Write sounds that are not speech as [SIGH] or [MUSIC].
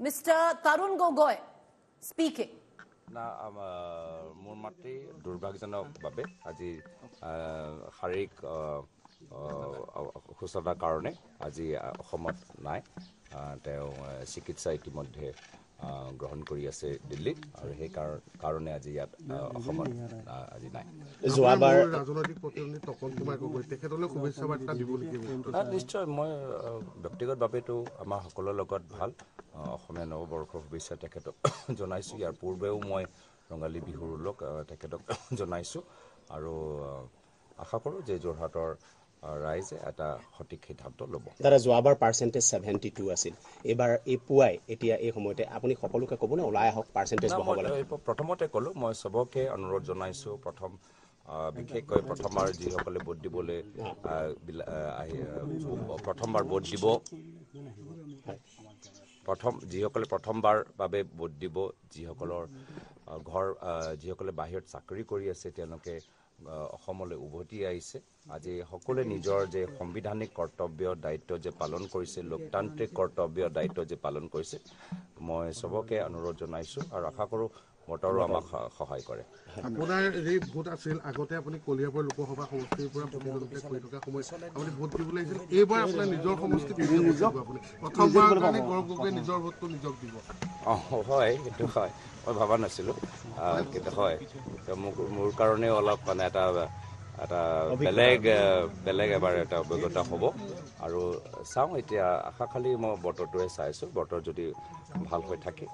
Mr. Tarun Gogoi speaking. না মোৰ মাতৃ দুৰ্ভাগ্যজনক বাবে আজি শাৰীৰিক অসুস্থতাৰ কাৰণে আজি অসমত নাই তেওঁ চিকিৎসা ইতিমধ্যে গ্ৰহণ কৰি আছে দিল্লীত আৰু সেই কাৰণে আজি ইয়াত অসমত আজি নাই নিশ্চয় মই ব্যক্তিগতভাৱেতো আমাৰ সকলোৰে লগত ভাল অসমীয়া নৱবৰ্ষৰ শুভেচ্ছা তেখেতক [COUGHS] জনাইছোঁ ইয়াৰ পূৰ্বেও মই ৰঙালী বিহুৰ লগ তেখেতক [COUGHS] জনাইছোঁ আৰু আশা কৰোঁ যে যোৰহাটৰ ৰাইজে এটা সঠিক সিদ্ধান্ত ল'ব দাদা যোৱাবাৰ পাৰ্চেণ্টেজ ছেভেণ্টি টু আছিল এইবাৰ এই পুৱাই এতিয়া এই সময়তে আপুনি সকলোকে ক'বনে ওলাই আহক পাৰ্চেণ্টেজ প্ৰথমতে ক'লোঁ মই চবকে অনুৰোধ জনাইছোঁ প্ৰথম বিশেষকৈ প্ৰথমবাৰ যিসকলে ভোট দিবলৈ প্ৰথমবাৰ ভোট দিব প্ৰথম যিসকলে প্ৰথমবাৰ বাবে ভোট দিব যিসকলৰ ঘৰ যিসকলে বাহিৰত চাকৰি কৰি আছে তেওঁলোকে অসমলৈ উভতি আহিছে আজি সকলোৱে নিজৰ যে সাংবিধানিক কৰ্তব্য দায়িত্ব যে পালন কৰিছে লোকতান্ত্ৰিক কৰ্তব্য দায়িত্ব যে পালন কৰিছে মই চবকে অনুৰোধ জনাইছোঁ আৰু আশা কৰোঁ বতৰো আমাক সহায় কৰে আপোনাৰ যি ভোট আছিল আগতে আপুনি কলিয়াবৰ লোকসভা সমষ্টিৰ পৰা প্ৰতিনিধিত্ব কৰি থকা সময়ত আপুনি ভোট দিবলৈ আহিছিল এইবাৰ আপোনাৰ নিজৰ সমষ্টিত আপুনি প্ৰথমবাৰ কাৰণে গৌৰৱ গগৈ নিজৰ ভোটটো নিজক দিব অঁ হয় সেইটো হয় মই ভবা নাছিলোঁ হয় মোক মোৰ কাৰণেও অলপ মানে এটা এটা বেলেগ বেলেগ এবাৰ এটা অভিজ্ঞতা হ'ব আৰু চাওঁ এতিয়া আশা খালী মই বতৰটোৱে চাইছোঁ বতৰ যদি ভাল হৈ থাকে